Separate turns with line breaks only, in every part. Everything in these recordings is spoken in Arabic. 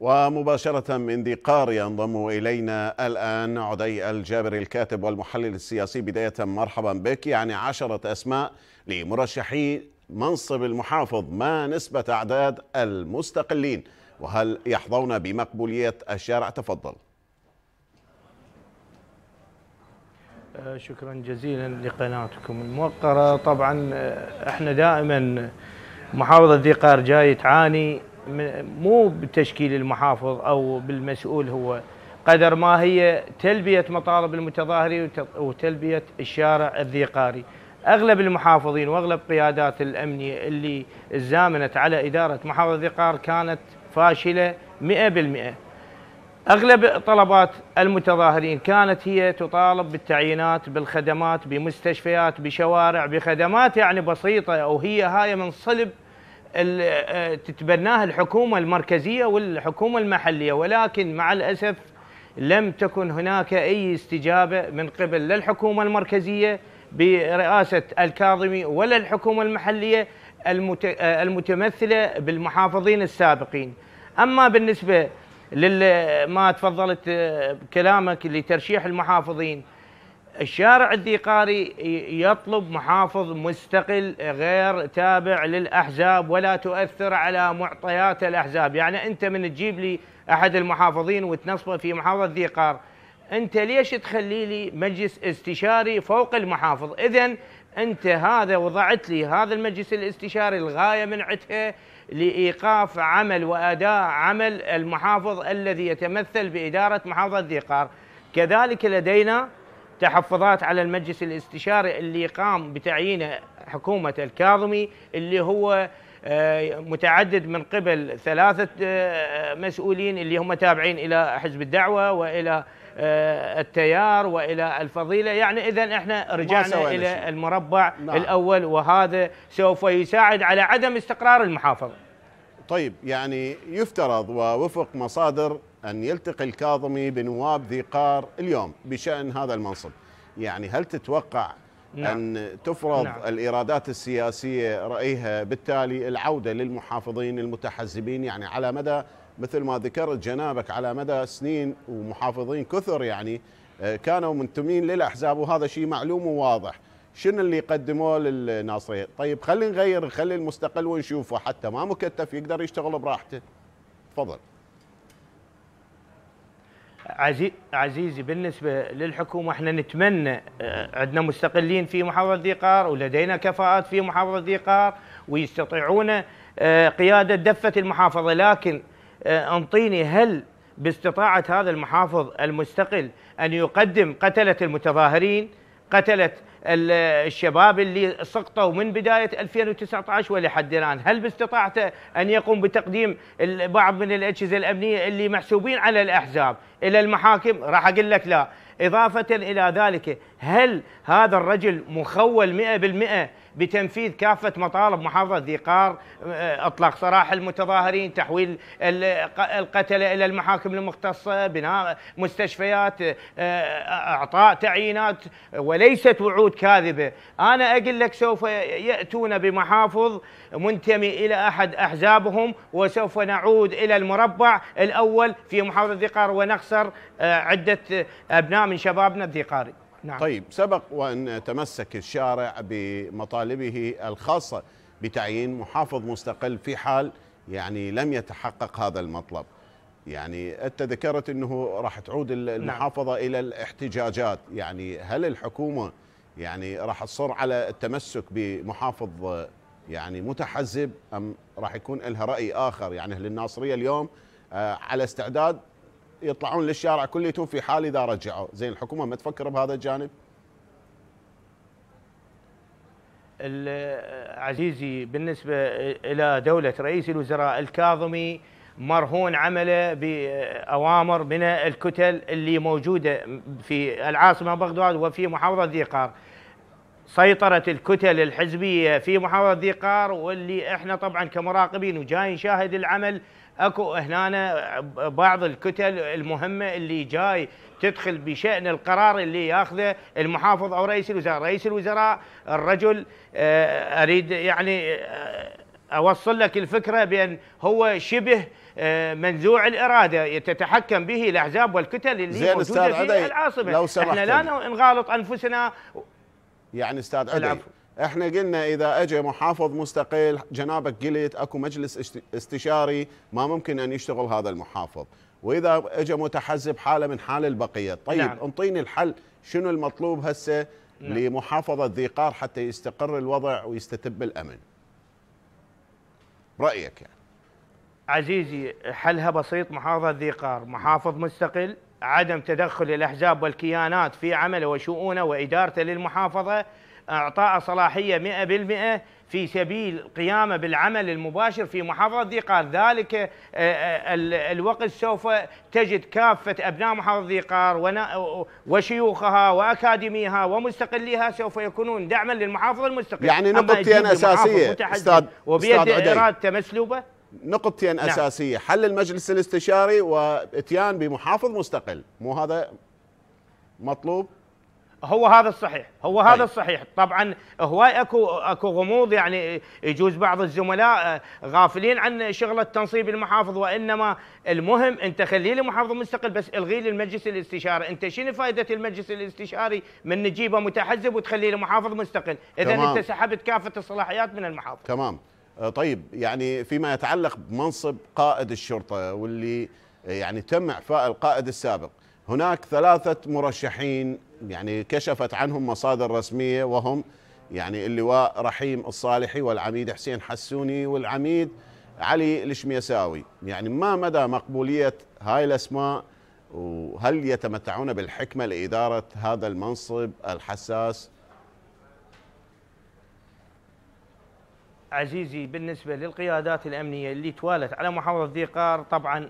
ومباشرة من ذي قار ينضم إلينا الآن عدي الجابر الكاتب والمحلل السياسي بداية مرحبا بك يعني عشرة أسماء لمرشحي منصب المحافظ ما نسبة أعداد المستقلين وهل يحظون بمقبولية الشارع تفضل
آه، شكرا جزيلا لقناتكم الموقرة طبعا آه، احنا دائما محافظة ذي قار جاي تعاني مو بتشكيل المحافظ او بالمسؤول هو قدر ما هي تلبيه مطالب المتظاهرين وتلبيه الشارع الذيقاري اغلب المحافظين واغلب قيادات الامنيه اللي زامنت على اداره محافظه ذقار كانت فاشله 100% اغلب طلبات المتظاهرين كانت هي تطالب بالتعيينات بالخدمات بمستشفيات بشوارع بخدمات يعني بسيطه او هي هاي من صلب آه، تتبناها الحكومة المركزية والحكومة المحلية ولكن مع الأسف لم تكن هناك أي استجابة من قبل لا الحكومة المركزية برئاسة الكاظمي ولا الحكومة المحلية آه، المتمثلة بالمحافظين السابقين أما بالنسبة لما تفضلت آه، كلامك لترشيح المحافظين الشارع الديقاري يطلب محافظ مستقل غير تابع للأحزاب ولا تؤثر على معطيات الأحزاب يعني أنت من تجيب لي أحد المحافظين وتنصبه في محافظة ذيقار أنت ليش تخلي لي مجلس استشاري فوق المحافظ إذا أنت هذا وضعت لي هذا المجلس الاستشاري الغاية من عتها لإيقاف عمل وأداء عمل المحافظ الذي يتمثل بإدارة محافظة ذيقار كذلك لدينا تحفظات على المجلس الاستشاري اللي قام بتعيينه حكومة الكاظمي اللي هو آه، متعدد من قبل ثلاثة آه، مسؤولين اللي هم تابعين إلى حزب الدعوة وإلى آه، التيار والى
الفضيله يعني اذا احنا رجعنا الى شيء.
المربع نعم. الاول وهذا سوف يساعد على عدم استقرار المحافظه
طيب يعني يفترض ووفق مصادر أن يلتقي الكاظمي بنواب ذي قار اليوم بشأن هذا المنصب يعني هل تتوقع نعم. أن تفرض نعم. الإيرادات السياسية رأيها بالتالي العودة للمحافظين المتحزبين يعني على مدى مثل ما ذكرت جنابك على مدى سنين ومحافظين كثر يعني آه، كانوا منتمين للأحزاب وهذا شيء معلوم وواضح شنو اللي قدموه للناصرية طيب خلي نغير خلي المستقل ونشوفه حتى ما مكتف يقدر يشتغل براحته تفضل
عزيزي بالنسبه للحكومه احنا نتمنى آه، عندنا مستقلين في محافظه ذي قار ولدينا كفاءات في محافظه ذي قار ويستطيعون آه، قياده دفه المحافظه لكن آه، انطيني هل باستطاعه هذا المحافظ المستقل ان يقدم قتله المتظاهرين قتله الشباب اللي سقطوا من بدايه 2019 ولحد الان، هل باستطاعته ان يقوم بتقديم بعض من الاجهزه الامنيه اللي محسوبين على الاحزاب الى المحاكم؟ راح اقول لك لا، اضافه الى ذلك هل هذا الرجل مخول 100% بتنفيذ كافة مطالب محافظة ذي قار آه، إطلاق سراح المتظاهرين تحويل القتلة إلى المحاكم المختصة بناء مستشفيات آه، إعطاء تعيينات وليست وعود كاذبة أنا أقول لك سوف يأتون بمحافظ منتمي إلى أحد أحزابهم وسوف نعود إلى المربع الأول في محافظة ذي قار ونخسر آه، عدة أبناء من شبابنا الذي قاري
نعم. طيب سبق وأن تمسك الشارع بمطالبه الخاصة بتعيين محافظ مستقل في حال يعني لم يتحقق هذا المطلب يعني أنت ذكرت أنه راح تعود نعم. المحافظة نعم. إلى الاحتجاجات يعني هل الحكومة يعني راح تصر على التمسك بمحافظ يعني متحزب أم راح يكون لها رأي آخر يعني أهل الناصرية اليوم آه، على استعداد يطلعون للشارع كليتهم في حال اذا رجعوا، زين الحكومه ما تفكر بهذا الجانب؟
عزيزي بالنسبه الى دوله رئيس الوزراء الكاظمي مرهون عمله باوامر من الكتل اللي موجوده في العاصمه بغداد وفي محافظه ذي قار. سيطرة الكتل الحزبية في محافظة ذي قار واللي احنا طبعا كمراقبين وجاي نشاهد العمل اكو هنا بعض الكتل المهمة اللي جاي تدخل بشأن القرار اللي ياخذه المحافظ او رئيس الوزراء، رئيس الوزراء الرجل آه، اريد يعني آه، اوصل لك الفكرة بان هو شبه آه، منزوع
الاراده
تتحكم به الاحزاب والكتل اللي موجوده في العاصمه لو سمحت احنا لا نغالط انفسنا
يعني استاذ علي العفو. احنا قلنا اذا اجى محافظ مستقل جنابك قلت اكو مجلس استشاري ما ممكن ان يشتغل هذا المحافظ واذا اجى متحزب حاله من حال البقيه طيب نعم. انطيني الحل شنو المطلوب هسه نعم. لمحافظه ذي قار حتى يستقر الوضع ويستتب الامن رايك يعني
عزيزي حلها بسيط محافظه ذي قار محافظ مستقل عدم تدخل الأحزاب والكيانات في عمله وشؤونه وإدارته للمحافظة إعطاء صلاحية 100% في سبيل قيامه بالعمل المباشر في محافظة ذيقار ذلك آه، آه، الوقت سوف تجد كافة أبناء محافظة ذيقار وشيوخها وأكاديميها ومستقليها سوف يكونون دعما للمحافظة المستقلة يعني نقطتين أساسية أستاذ وبيد إرادته
مسلوبة نقطتين نعم. اساسيه حل المجلس الاستشاري واتيان بمحافظ مستقل مو هذا مطلوب
هو هذا الصحيح هو هذا طيب. الصحيح طبعا هو اكو اكو غموض يعني يجوز بعض الزملاء آه، غافلين عن شغله تنصيب المحافظ وانما المهم انت خلي لي محافظ مستقل بس الغي لي المجلس الاستشاري انت شنو فائده المجلس الاستشاري من نجيبه متحزب وتخلي لي محافظ مستقل اذا انت سحبت كافه الصلاحيات من المحافظ
تمام آه، طيب يعني فيما يتعلق بمنصب قائد الشرطة واللي آه، يعني تم إعفاء القائد السابق هناك ثلاثة مرشحين يعني كشفت عنهم مصادر رسمية وهم يعني اللواء رحيم الصالحي والعميد حسين حسوني والعميد علي الشميساوي يعني ما مدى مقبولية هاي الأسماء وهل يتمتعون بالحكمة لإدارة هذا المنصب الحساس
عزيزي بالنسبة للقيادات الأمنية اللي توالت على محافظة ذي قار طبعا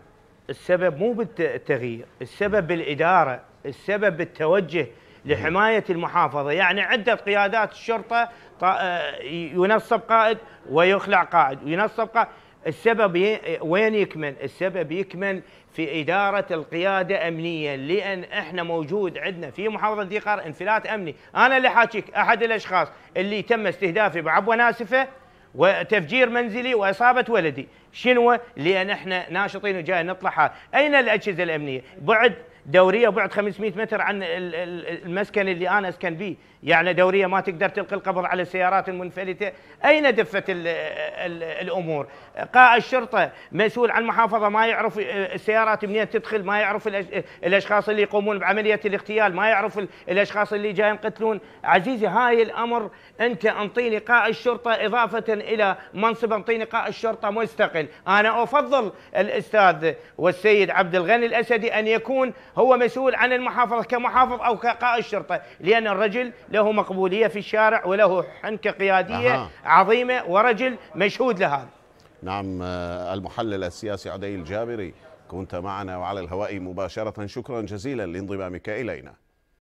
السبب مو بالتغيير السبب بالإدارة السبب بالتوجه لحماية المحافظة يعني عدة قيادات الشرطة آه، ينصب قائد ويخلع قائد وينصب قائد السبب وين يكمن السبب يكمن في إدارة القيادة أمنيا لأن إحنا موجود عندنا في محافظة ديقار انفلات أمني أنا اللي حاكيك أحد الأشخاص اللي تم استهدافي بعبوة ناسفة وتفجير منزلي واصابه ولدي شنو لان احنا ناشطين وجاي نطلع اين الاجهزه الامنيه بعد دوريه بعد 500 متر عن المسكن اللي انا اسكن به، يعني دوريه ما تقدر تلقي القبض على السيارات المنفلته، اين دفت الـ الـ الامور؟ قائد الشرطه مسؤول عن المحافظه ما يعرف السيارات منين تدخل، ما يعرف الاشخاص اللي يقومون بعمليه الاغتيال، ما يعرف الاشخاص اللي جايين يقتلون، عزيزي هاي الامر انت انطيني قائد الشرطه اضافه الى منصب انطيني قائد الشرطه مستقل، انا افضل الاستاذ والسيد عبد الغني الاسدي ان يكون هو مسؤول عن المحافظة كمحافظ أو كقائد شرطة لأن الرجل له مقبولية في الشارع وله حنكة قيادية أه. عظيمة
ورجل مشهود لهذا نعم آه، المحلل السياسي عدي الجابري كنت معنا وعلى الهواء مباشرة شكرا جزيلا لانضمامك إلينا